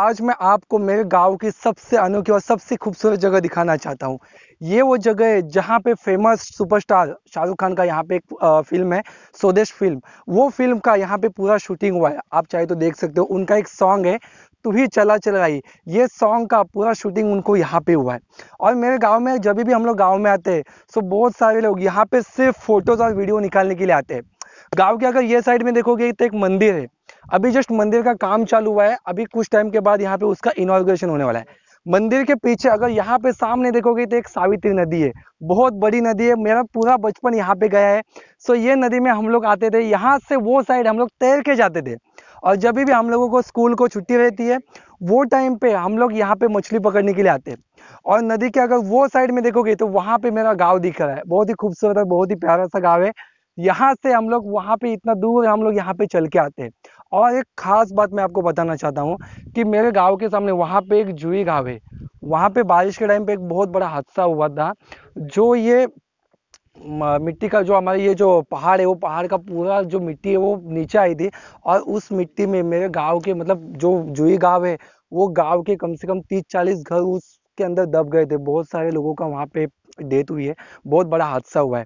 आज मैं आपको मेरे गांव की सबसे अनोखी और सबसे खूबसूरत जगह दिखाना चाहता हूं ये वो जगह है जहां पे फेमस सुपरस्टार शाहरुख खान का यहाँ पे एक फिल्म है स्वदेश फिल्म वो फिल्म का यहाँ पे पूरा शूटिंग हुआ है आप चाहे तो देख सकते हो उनका एक सॉन्ग है तू ही चला चलाई ये सॉन्ग का पूरा शूटिंग उनको यहाँ पे हुआ है और मेरे गांव में जब भी हम लोग गांव में आते हैं सो बहुत सारे लोग यहाँ पे सिर्फ फोटोज और वीडियो निकालने के लिए आते हैं गाँव के अगर ये साइड में देखोगे तो एक मंदिर है अभी जस्ट मंदिर का काम चालू हुआ है अभी कुछ टाइम के बाद यहाँ पे उसका इनोग्रेशन होने वाला है मंदिर के पीछे अगर यहाँ पे सामने देखोगे तो एक सावित्री नदी है बहुत बड़ी नदी है मेरा पूरा बचपन यहाँ पे गया है सो ये नदी में हम लोग आते थे यहाँ से वो साइड हम लोग तैर के जाते थे और जब भी हम लोगों को स्कूल को छुट्टी रहती है वो टाइम पे हम लोग यहाँ पे मछली पकड़ने के लिए आते हैं और नदी के अगर वो साइड में देखोगे तो वहाँ पे मेरा गाँव दिख रहा है बहुत ही खूबसूरत और बहुत ही प्यारा सा गाँव है यहाँ से हम लोग वहाँ पे इतना दूर हम लोग यहाँ पे चल के आते हैं और एक ख़ास बात मैं आपको बताना चाहता हूँ कि मेरे गांव के सामने वहाँ पे एक जुई गाँव है वहाँ पे बारिश के टाइम पे एक बहुत बड़ा हादसा हुआ था जो ये मिट्टी का जो हमारे ये जो पहाड़ है वो पहाड़ का पूरा जो मिट्टी है वो नीचे आई थी और उस मिट्टी में मेरे गांव के मतलब जो जुई गांव है वो गांव के कम से कम तीस चालीस घर उस के अंदर दब गए थे बहुत सारे लोगों का वहाँ पे डेथ हुई है बहुत बड़ा हादसा हुआ है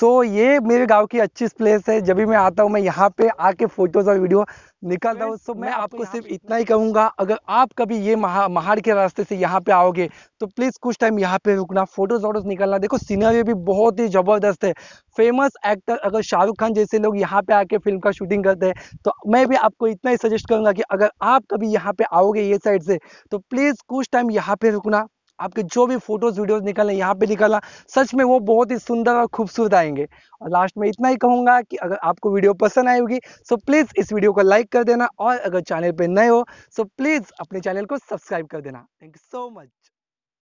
सो so, ये मेरे गांव की अच्छी प्लेस है जब भी मैं आता हूँ मैं यहाँ पे आके फ़ोटोज़ और वीडियो निकलता हूँ तो मैं आपको सिर्फ इतना ही कहूंगा अगर आप कभी ये महाड़ के रास्ते से यहाँ पे आओगे तो प्लीज़ कुछ टाइम यहाँ पे रुकना फोटोज वोटोज निकलना देखो सीनरी भी बहुत ही ज़बरदस्त है फेमस एक्टर अगर शाहरुख खान जैसे लोग यहाँ पे आके फिल्म का शूटिंग करते हैं तो मैं भी आपको इतना ही सजेस्ट करूंगा कि अगर आप कभी यहाँ पे आओगे ये साइड से तो प्लीज़ कुछ टाइम यहाँ पे रुकना आपके जो भी फोटोज वीडियोज निकलना यहाँ पे निकला सच में वो बहुत ही सुंदर और खूबसूरत आएंगे और लास्ट में इतना ही कहूंगा कि अगर आपको वीडियो पसंद आई होगी सो प्लीज़ इस वीडियो को लाइक कर देना और अगर चैनल पे नए हो सो प्लीज़ अपने चैनल को सब्सक्राइब कर देना थैंक यू सो मच